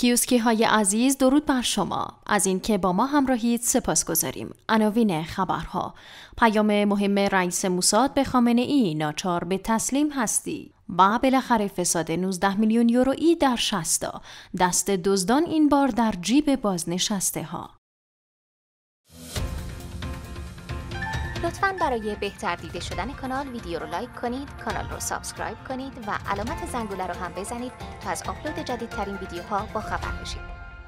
کیوسکی های عزیز درود بر شما از اینکه با ما همراهید سپاس گذاریم عناوین خبرها پیام مهم رئیس موساد به خامنه ای ناچار به تسلیم هستی و بالاخره فساد 19 میلیون یورویی در شستا دست دزدان این بار در جیب بازنشسته ها لطفا برای بهتر دیده شدن کانال ویدیو رو لایک کنید کانال رو سابسکرایب کنید و علامت زنگوله رو هم بزنید تا از آپلود جدیدترین ویدیوها با خبر بشید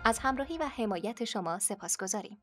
از همراهی و حمایت شما سپاسگزاریم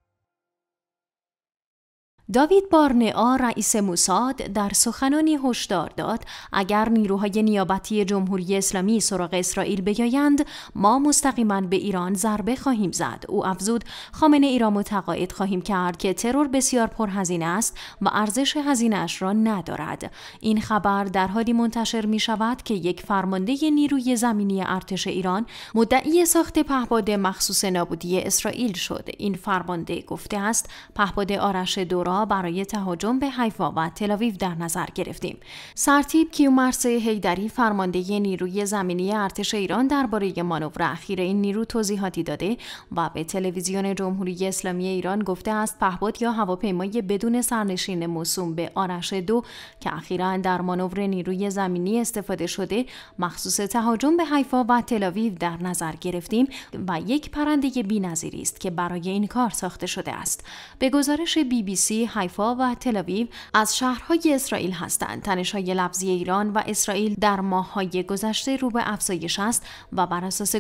داوید بارنعا رئیس موساد در سخنانی هشدار داد اگر نیروهای نیابتی جمهوری اسلامی سراغ اسرائیل بیایند ما مستقیما به ایران ضربه خواهیم زد او افزود خامنه ای را متقاعد خواهیم کرد که ترور بسیار پرهزینه است و ارزش هزینهاش را ندارد این خبر در حالی منتشر می شود که یک فرمانده نیروی زمینی ارتش ایران مدعی ساخت پهپاد مخصوص نابودی اسرائیل شد این فرمانده گفته است پهپاد آرش دوران برای تهاجم به حیفا و تلاویو در نظر گرفتیم. سرتیب کیومرس هیدری فرمانده نیروی زمینی ارتش ایران درباره مانور اخیر این نیرو توضیحاتی داده و به تلویزیون جمهوری اسلامی ایران گفته است پهباد یا هواپیمای بدون سرنشین موسوم به آرش دو که اخیرا در مانور نیروی زمینی استفاده شده مخصوص تهاجم به حیفا و تلاویو در نظر گرفتیم و یک پرنده بی‌نظیری است که برای این کار ساخته شده است. به گزارش بی بی سی حیفا و تلاویو از شهرهای اسرائیل هستند. های لفظی ایران و اسرائیل در های گذشته رو به افزایش است و بر اساس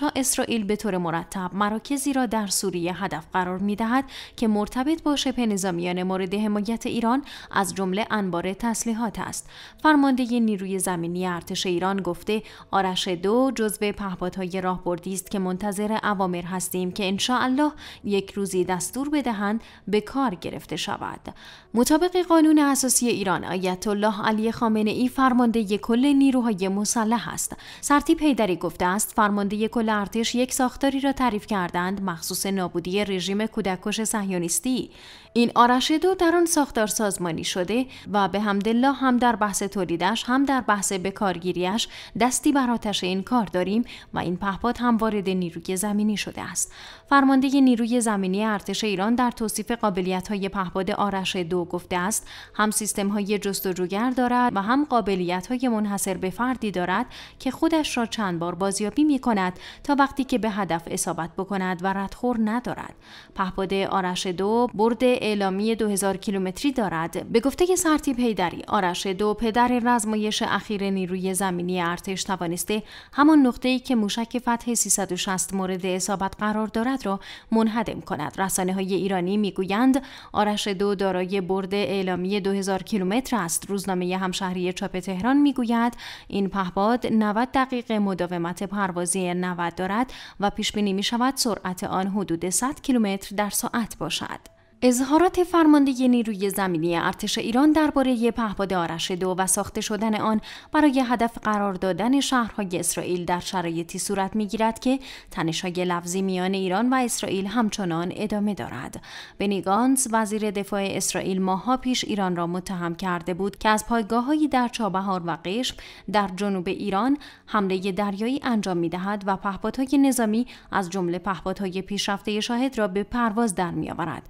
ها اسرائیل به طور مرتب مراکزی را در سوریه هدف قرار می دهد که مرتبط با شبه نظامیان مورد حمایت ایران از جمله انبار تسلیحات است. فرمانده نیروی زمینی ارتش ایران گفته آرش دو جزو پهپادهای راهبردی است که منتظر اوامر هستیم که انشاالله یک روزی دستور بدهند به کار گرفته شود. مطابق قانون اساسی ایران آیت الله علی خامنه ای فرمانده کل نیروهای مسلح است سرتی پیدری گفته است فرمانده کل ارتش یک ساختاری را تعریف کردند مخصوص نابودی رژیم کودکش صهیونیستی این آرش دو در آن ساختار سازمانی شده و به همدلله هم در بحث تولیدش هم در بحث بکارگیریش دستی بر آتش این کار داریم و این پهپاد هم وارد نیروی زمینی شده است فرمانده نیروی زمینی ارتش ایران در توصیف قابلیت های شهباد آرش دو گفته است هم سیستم های جستجوگر دارد و هم قابلیت های منحصر به فردی دارد که خودش را چند بار بازیابی می کند تا وقتی که به هدف اصابت بکند و ردخور ندارد پهپاد آرش دو برد اعلامی 2000 کیلومتری دارد به گفته سرتیب هیدری آرش دو پدر رزمایش اخیر نیروی زمینی ارتش توانسته همان نقطه ای که موشک فتح 360 مورد اصابت قرار دارد را منهدم کند رسانه های ایرانی میگویند آرش بخش دو دارای برد اعلامی 2000 کیلومتر است روزنامه همشهری چاپ تهران میگوید این پهباد 90 دقیقه مداومت پروازی 90 دارد و پیش بینی می شود سرعت آن حدود 100 کیلومتر در ساعت باشد اظهارات فرمانده نیروی زمینی ارتش ایران درباره پهپاد آرش دو و ساخته شدن آن برای هدف قرار دادن شهرهای اسرائیل در شرایطی صورت میگیرد که تنشهای لفظی میان ایران و اسرائیل همچنان ادامه دارد. بنی گانز وزیر دفاع اسرائیل ماها پیش ایران را متهم کرده بود که از پایگاههایی در چابهار و قشم در جنوب ایران حمله دریایی انجام میدهد و پهپادهای نظامی از جمله پهپادهای پیشرفته شاهد را به پرواز در میآورد.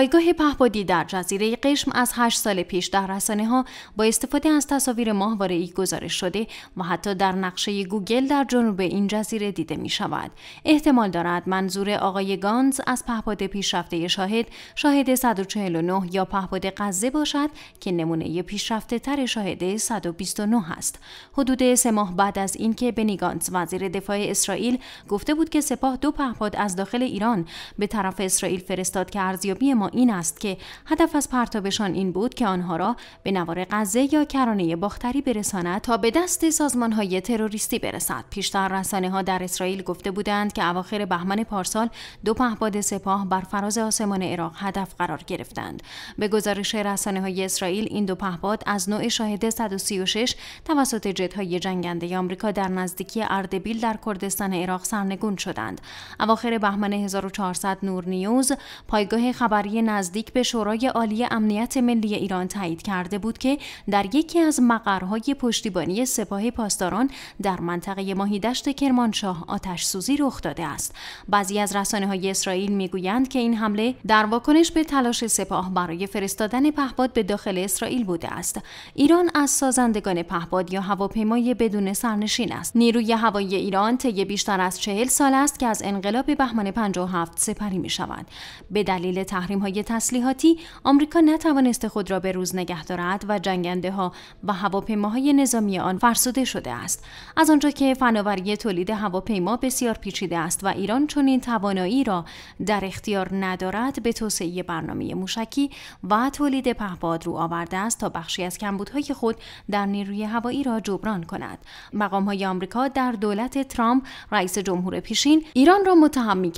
پایگاه پهپادی در جزیره قشم از هشت سال پیش در رسانه ها با استفاده از تصاویر ماهواره ای گزارش شده و حتی در نقشه گوگل در جنوب این جزیره دیده می شود. احتمال دارد منظور آقای گانز از پهپاد پیشرفته شاهد شاهد 149 یا پهپاد غزه باشد که نمونه پیشرفته تر شاهد 129 است. حدود سه ماه بعد از اینکه بنی گانز وزیر دفاع اسرائیل گفته بود که سپاه دو پهپاد از داخل ایران به طرف اسرائیل فرستاد که ارزیابی ما این است که هدف از پرتابشان این بود که آنها را به نوار غزه یا کرانه باختری برساند تا به دست سازمان های تروریستی برسد پیشتر رسانه ها در اسرائیل گفته بودند که اواخر بهمن پارسال دو پهپاد سپاه بر فراز آسمان عراق هدف قرار گرفتند به گزارش رسانه های اسرائیل این دو پهپاد از نوع شاهد 136 توسط جت های جنگنده آمریکا در نزدیکی اردبیل در کردستان عراق سرنگون شدند اواخر بهمن 1400 نور نیوز پایگاه خبری نزدیک به شورای عالی امنیت ملی ایران تایید کرده بود که در یکی از مقرهای پشتیبانی سپاه پاسداران در منطقه ماهیدشت کرمانشاه آتش سوزی رخ داده است بعضی از رسانه های اسرائیل میگویند که این حمله در واکنش به تلاش سپاه برای فرستادن پهپاد به داخل اسرائیل بوده است ایران از سازندگان پهپاد یا هواپیمای بدون سرنشین است نیروی هوایی ایران طی بیشتر از چهل سال است که از انقلاب بهمن 57 سپری می شود به دلیل تحریم های تسلیحاتی آمریکا نتوانست خود را به روز نگه دارد و جنگنده ها و هواپیماهای نظامی آن فرسوده شده است از آنجا که فناوری تولید هواپیما بسیار پیچیده است و ایران چنین توانایی را در اختیار ندارد به توسعه برنامه موشکی و تولید پهپاد رو آورده است تا بخشی از کمبودهای خود در نیروی هوایی را جبران کند مقام های آمریکا در دولت ترامپ رئیس جمهور پیشین ایران را متهم می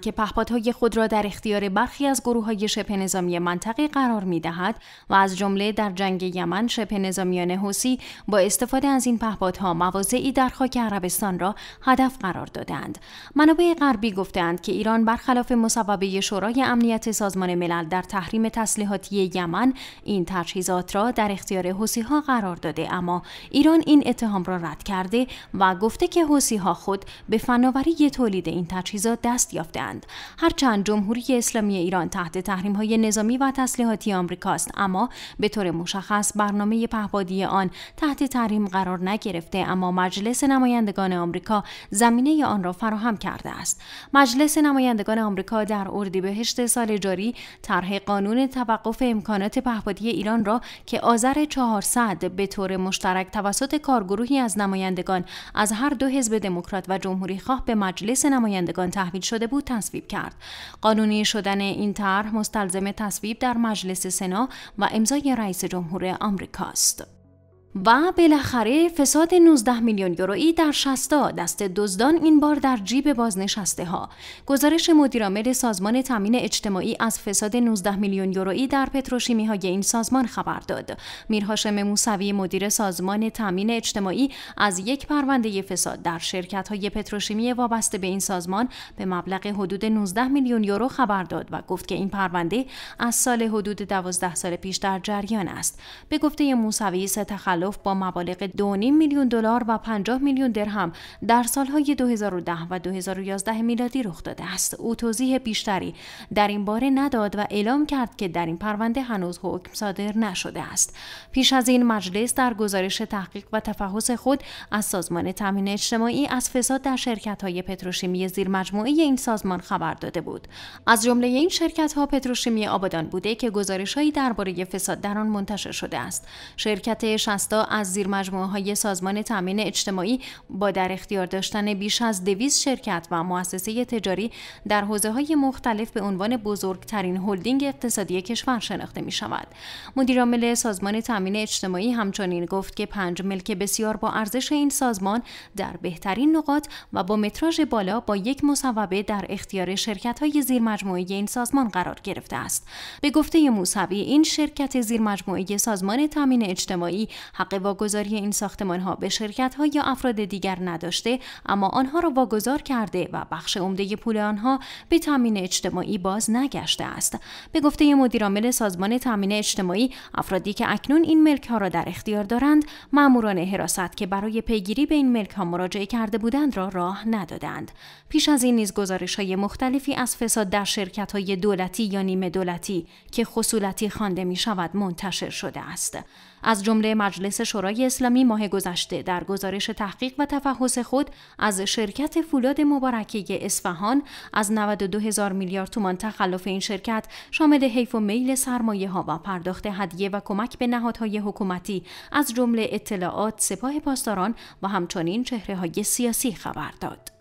که پهپادهای خود را در اختیار برخی از گروه های شبه نظامی منطقه قرار می دهد و از جمله در جنگ یمن شبه نظامیان حوسی با استفاده از این پهپادها مواضعی در خاک عربستان را هدف قرار دادند. منابع غربی گفتند که ایران برخلاف مصوبه شورای امنیت سازمان ملل در تحریم تسلیحاتی یمن این تجهیزات را در اختیار حوسی ها قرار داده اما ایران این اتهام را رد کرده و گفته که حوسی ها خود به فناوری تولید این تجهیزات دست یافتند هرچند جمهوری اسلامی ایران تحت تحت تحریم های نظامی و تسلیحاتی آمریکاست اما به طور مشخص برنامه پهپادی آن تحت تحریم قرار نگرفته اما مجلس نمایندگان آمریکا زمینه آن را فراهم کرده است مجلس نمایندگان آمریکا در اردیبهشت سال جاری طرح قانون توقف امکانات پهپادی ایران را که آذر 400 به طور مشترک توسط کارگروهی از نمایندگان از هر دو حزب دموکرات و جمهوری خواه به مجلس نمایندگان تحویل شده بود تصویب کرد قانونی شدن این طرح مستلزم تصویب در مجلس سنا و امضای رئیس جمهور آمریکا است. و بالاخره فساد 19 میلیون یورویی در شستا دست دزدان این بار در جیب بازنشسته ها گزارش مدیرعامل سازمان تامین اجتماعی از فساد 19 میلیون یورویی در پتروشیمی های این سازمان خبر داد میرهاشم موسوی مدیر سازمان تامین اجتماعی از یک پرونده فساد در شرکت های پتروشیمی وابسته به این سازمان به مبلغ حدود 19 میلیون یورو خبر داد و گفت که این پرونده از سال حدود 12 سال پیش در جریان است به گفته موسوی سه تخلف با مبالغ 2.5 میلیون دلار و 50 میلیون درهم در سالهای 2010 و 2011 میلادی رخ داده است. او توضیح بیشتری در این باره نداد و اعلام کرد که در این پرونده هنوز حکم صادر نشده است. پیش از این مجلس در گزارش تحقیق و تفحص خود از سازمان تامین اجتماعی از فساد در شرکت‌های پتروشیمی زیر این سازمان خبر داده بود. از جمله این شرکت‌ها پتروشیمی آبادان بوده که گزارش‌هایی درباره فساد در آن منتشر شده است. شرکت 60 از زیر مجموعه های سازمان تامین اجتماعی با در اختیار داشتن بیش از دویست شرکت و مؤسسه تجاری در حوزه های مختلف به عنوان بزرگترین هلدینگ اقتصادی کشور شناخته می شود. مدیرعامل سازمان تامین اجتماعی همچنین گفت که پنج ملک بسیار با ارزش این سازمان در بهترین نقاط و با متراژ بالا با یک مصوبه در اختیار شرکت های زیر مجموعه این سازمان قرار گرفته است. به گفته موسوی این شرکت زیر سازمان تامین اجتماعی حق واگذاری این ساختمان ها به شرکت ها یا افراد دیگر نداشته اما آنها را واگذار کرده و بخش عمده پول آنها به تامین اجتماعی باز نگشته است به گفته مدیرعامل سازمان تامین اجتماعی افرادی که اکنون این ملک ها را در اختیار دارند ماموران حراست که برای پیگیری به این ملک مراجعه کرده بودند را راه ندادند پیش از این نیز گزارش های مختلفی از فساد در شرکت های دولتی یا نیمه دولتی که خصولتی خوانده می شود منتشر شده است از جمله مجلس شورای اسلامی ماه گذشته در گزارش تحقیق و تفحص خود از شرکت فولاد مبارکه اصفهان از 92 هزار میلیارد تومان تخلف این شرکت شامل حیف و میل سرمایه ها و پرداخت هدیه و کمک به نهادهای حکومتی از جمله اطلاعات سپاه پاسداران و همچنین چهره های سیاسی خبر داد.